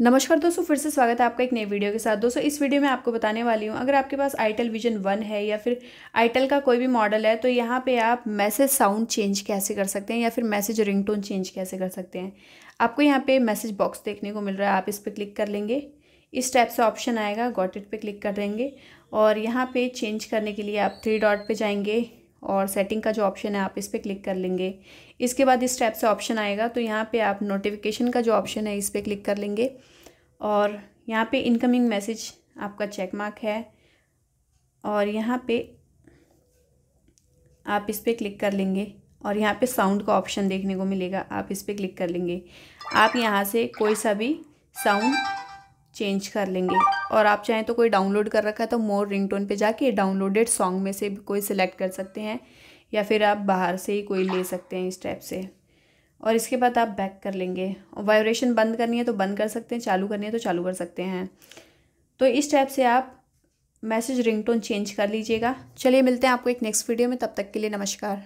नमस्कार दोस्तों फिर से स्वागत है आपका एक नई वीडियो के साथ दोस्तों इस वीडियो में आपको बताने वाली हूँ अगर आपके पास आईटेल विजन वन है या फिर आईटेल का कोई भी मॉडल है तो यहाँ पे आप मैसेज साउंड चेंज कैसे कर सकते हैं या फिर मैसेज रिंगटोन चेंज कैसे कर सकते हैं आपको यहाँ पे मैसेज बॉक्स देखने को मिल रहा है आप इस पर क्लिक कर लेंगे इस टाइप से ऑप्शन आएगा गॉटेट पर क्लिक कर देंगे और यहाँ पर चेंज करने के लिए आप थ्री डॉट पर जाएंगे और सेटिंग का जो ऑप्शन है आप इस पर क्लिक कर लेंगे इसके बाद इस टाइप से ऑप्शन आएगा तो यहाँ पे आप नोटिफिकेशन का जो ऑप्शन है इस पर क्लिक कर लेंगे और यहाँ पे इनकमिंग मैसेज आपका चेक मार्क है और यहाँ पे आप इस पर क्लिक कर लेंगे और यहाँ पे साउंड का ऑप्शन देखने को मिलेगा आप इस पर क्लिक कर लेंगे आप यहाँ से कोई सा भी साउंड चेंज कर लेंगे और आप चाहें तो कोई डाउनलोड कर रखा है तो मोर रिंगटोन पे जाके डाउनलोडेड सॉन्ग में से कोई सिलेक्ट कर सकते हैं या फिर आप बाहर से ही कोई ले सकते हैं इस टाइप से और इसके बाद आप बैक कर लेंगे वाइब्रेशन बंद करनी है तो बंद कर सकते हैं चालू करनी है तो चालू कर सकते हैं तो इस टाइप से आप मैसेज रिंगटोन चेंज कर लीजिएगा चलिए मिलते हैं आपको एक नेक्स्ट वीडियो में तब तक के लिए नमस्कार